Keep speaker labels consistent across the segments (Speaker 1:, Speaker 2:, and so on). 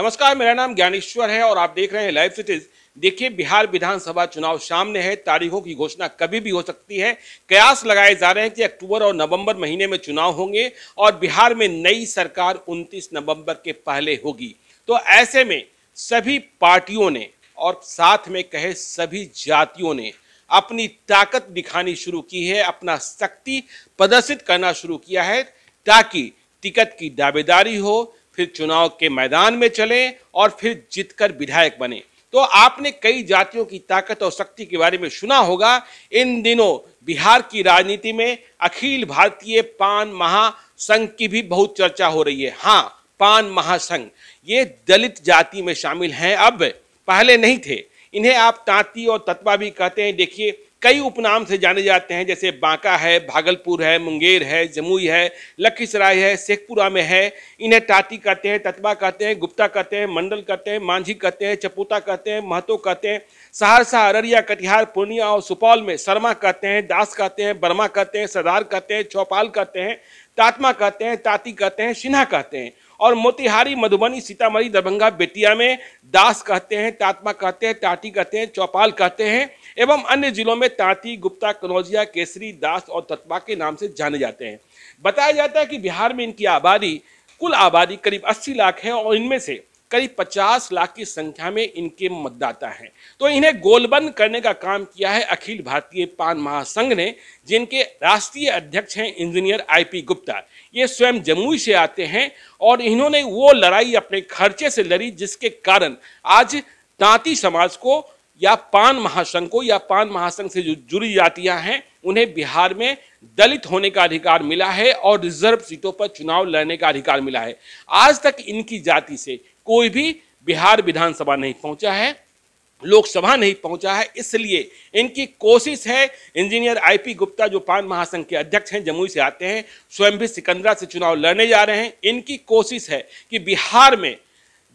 Speaker 1: नमस्कार मेरा नाम ज्ञानेश्वर है और आप देख रहे हैं लाइव सिटीज देखिए बिहार विधानसभा चुनाव सामने है तारीखों की घोषणा कभी भी हो सकती है कयास लगाए जा रहे हैं कि अक्टूबर और नवंबर महीने में चुनाव होंगे और बिहार में नई सरकार 29 नवंबर के पहले होगी तो ऐसे में सभी पार्टियों ने और साथ में कहे सभी जातियों ने अपनी ताकत दिखानी शुरू की है अपना शक्ति प्रदर्शित करना शुरू किया है ताकि टिकट की दावेदारी हो फिर चुनाव के मैदान में चलें और फिर जीतकर विधायक बने तो आपने कई जातियों की ताकत और शक्ति के बारे में सुना होगा इन दिनों बिहार की राजनीति में अखिल भारतीय पान महासंघ की भी बहुत चर्चा हो रही है हाँ पान महासंघ ये दलित जाति में शामिल हैं अब पहले नहीं थे इन्हें आप तांती और तत्वा भी कहते हैं देखिए कई उपनाम से जाने जाते हैं जैसे बांका है भागलपुर है मुंगेर है जमुई है लखीसराय है शेखपुरा में है इन्हें टाटी कहते हैं ततबा कहते हैं गुप्ता कहते हैं मंडल कहते हैं मांझी कहते हैं चपोता कहते हैं महतो कहते हैं सहरसा अररिया कटिहार पूर्णिया और सुपौल में शर्मा कहते हैं दास कहते हैं बर्मा कहते हैं सरदार कहते हैं चौपाल कहते हैं तात्मा कहते हैं ताती कहते हैं सिन्हा कहते हैं और मोतिहारी मधुबनी सीतामढ़ी दरभंगा बेतिया में दास कहते हैं तातमा कहते हैं टाटी कहते हैं चौपाल कहते हैं एवं अन्य जिलों में तांती गुप्ता कनौजिया केसरी दास और तत्वा के नाम से जाने जाते हैं बताया जाता है कि बिहार में इनकी आबादी कुल आबादी करीब 80 लाख है और इनमें से करीब 50 लाख की संख्या में इनके मतदाता हैं तो इन्हें गोलबंद करने का काम किया है अखिल भारतीय पान महासंघ ने जिनके राष्ट्रीय अध्यक्ष हैं इंजीनियर आईपी गुप्ता ये स्वयं जमुई से आते हैं और इन्होंने वो लड़ाई अपने खर्चे से लड़ी जिसके कारण आज तांती समाज को या पान महासंघ को या पान महासंघ से जो जुड़ी जातियां हैं उन्हें बिहार में दलित होने का अधिकार मिला है और रिजर्व सीटों पर चुनाव लड़ने का अधिकार मिला है आज तक इनकी जाति से कोई भी बिहार विधानसभा नहीं पहुंचा है लोकसभा नहीं पहुंचा है इसलिए इनकी कोशिश है इंजीनियर आईपी गुप्ता जो पान महासंघ के अध्यक्ष हैं जमुई से आते हैं स्वयं भी सिकंदरा से चुनाव लड़ने जा रहे हैं इनकी कोशिश है कि बिहार में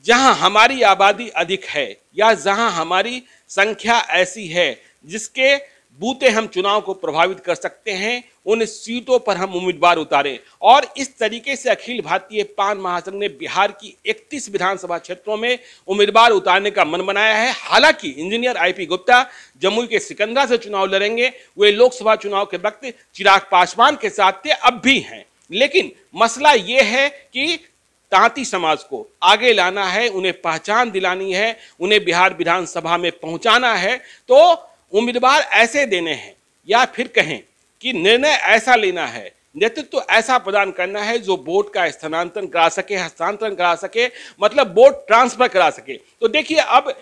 Speaker 1: जहां हमारी आबादी अधिक है या जहां हमारी संख्या ऐसी है जिसके बूते हम चुनाव को प्रभावित कर सकते हैं उन सीटों पर हम उम्मीदवार उतारें और इस तरीके से अखिल भारतीय पान महासंघ ने बिहार की 31 विधानसभा क्षेत्रों में उम्मीदवार उतारने का मन बनाया है हालांकि इंजीनियर आईपी गुप्ता जम्मू के सिकंदरा से चुनाव लड़ेंगे वे लोकसभा चुनाव के वक्त चिराग पासवान के साथ थे अब भी हैं लेकिन मसला ये है कि तांती समाज को आगे लाना है उन्हें पहचान दिलानी है उन्हें बिहार विधानसभा में पहुंचाना है तो उम्मीदवार ऐसे देने हैं या फिर कहें कि निर्णय ऐसा लेना है नेतृत्व तो ऐसा प्रदान करना है जो बोर्ड का स्थानांतरण करा सके हस्तांतरण करा सके मतलब बोर्ड ट्रांसफर करा सके तो देखिए अब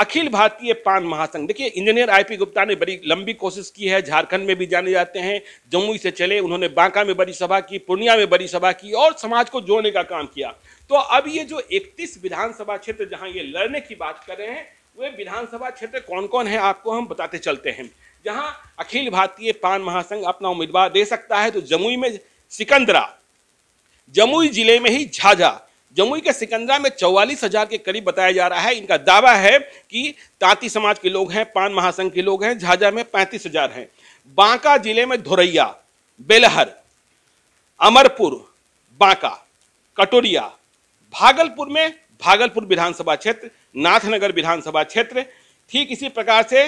Speaker 1: अखिल भारतीय पान महासंघ देखिए इंजीनियर आईपी गुप्ता ने बड़ी लंबी कोशिश की है झारखंड में भी जाने जाते हैं जमुई से चले उन्होंने बांका में बड़ी सभा की पूर्णिया में बड़ी सभा की और समाज को जोड़ने का काम किया तो अब ये जो 31 विधानसभा क्षेत्र जहां ये लड़ने की बात कर रहे हैं वे विधानसभा क्षेत्र कौन कौन है आपको हम बताते चलते हैं जहाँ अखिल भारतीय पान महासंघ अपना उम्मीदवार दे सकता है तो जमुई में सिकंदरा जमुई जिले में ही झाझा जमुई के सिकंदरा में चौवालीस हजार के करीब बताया जा रहा है इनका दावा है कि ताती समाज के लोग हैं पान महासंघ के लोग हैं झाझा में पैंतीस हजार हैं बांका जिले में धोरैया बेलहर अमरपुर बांका कटोरिया भागलपुर में भागलपुर विधानसभा क्षेत्र नाथनगर विधानसभा क्षेत्र ठीक इसी प्रकार से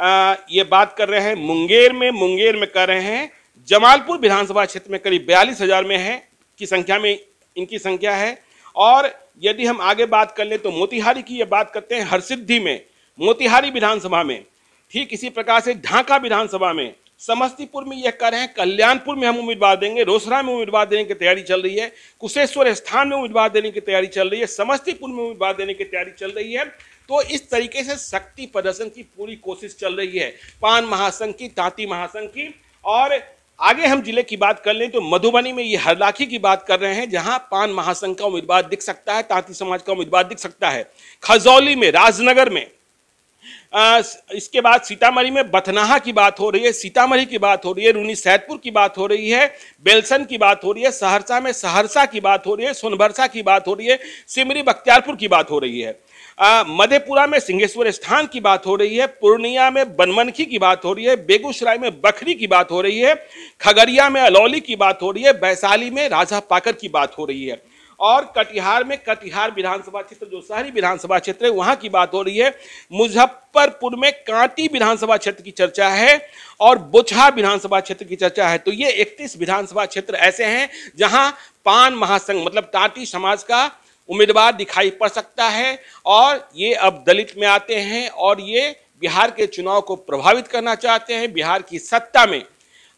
Speaker 1: आ, ये बात कर रहे हैं मुंगेर में मुंगेर में कर रहे हैं जमालपुर विधानसभा क्षेत्र में करीब बयालीस हजार में है की संख्या में इनकी संख्या है और यदि हम आगे बात कर लें तो मोतिहारी की ये बात करते हैं हरसिद्धि में मोतिहारी विधानसभा में ठीक इसी प्रकार से ढाका विधानसभा में समस्तीपुर में यह कर रहे हैं कल्याणपुर में हम उम्मीदवार देंगे रोसरा में उम्मीदवार देने की तैयारी चल रही है कुशेश्वर स्थान में उम्मीदवार देने की तैयारी चल रही है समस्तीपुर में उम्मीदवार देने की तैयारी चल रही है तो इस तरीके से शक्ति प्रदर्शन की पूरी कोशिश चल रही है पान महासंघ की तांती महासंघ की और आगे हम जिले की बात कर लें तो मधुबनी में ये हरलाखी की बात कर रहे हैं जहां पान महासंघ का उम्मीदवार दिख सकता है तांती समाज का उम्मीदवार दिख सकता है खजौली में राजनगर में आ, इसके बाद सीतामढ़ी में बथनाहा की बात हो रही है सीतामढ़ी की बात हो रही है रूनी सैदपुर की बात हो रही है बेलसन की बात हो रही है सहरसा में सहरसा की बात हो रही है सोनभरसा की बात हो रही है सिमरी बख्तियारपुर की बात हो रही है मधेपुरा में सिंहेश्वर स्थान की बात हो रही है पूर्णिया में बनमनखी की बात हो रही है बेगूसराय में बखरी की बात हो रही है खगड़िया में अलौली की बात हो रही है वैशाली में राजा पाकर की बात हो रही है और कटिहार में कटिहार विधानसभा क्षेत्र जो शहरी विधानसभा क्षेत्र है वहाँ की बात हो रही है मुजफ्फरपुर में कांटी विधानसभा क्षेत्र की चर्चा है और बोछा विधानसभा क्षेत्र की चर्चा है तो ये 31 विधानसभा क्षेत्र ऐसे हैं जहाँ पान महासंघ मतलब टाटी समाज का उम्मीदवार दिखाई पड़ सकता है और ये अब दलित में आते हैं और ये बिहार के चुनाव को प्रभावित करना चाहते हैं बिहार की सत्ता में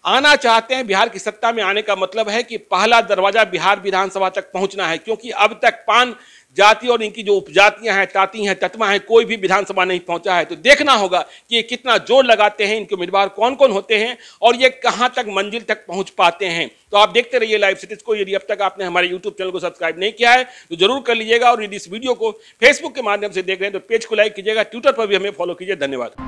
Speaker 1: आना चाहते हैं बिहार की सत्ता में आने का मतलब है कि पहला दरवाजा बिहार विधानसभा तक पहुंचना है क्योंकि अब तक पान जाति और इनकी जो उपजातियां हैं ताती हैं तत्मा हैं कोई भी विधानसभा नहीं पहुंचा है तो देखना होगा कि ये कितना जोर लगाते हैं इनके उम्मीदवार कौन कौन होते हैं और ये कहां तक मंजिल तक पहुंच पाते हैं तो आप देखते रहिए लाइव सिटीज को यदि अब तक आपने हमारे यूट्यूब चैनल को सब्सक्राइब नहीं किया है तो जरूर कर लीजिएगा और यदि इस वीडियो को फेसबुक के माध्यम से देख रहे हैं तो पेज को लाइक कीजिएगा ट्विटर पर भी हमें फॉलो कीजिए धन्यवाद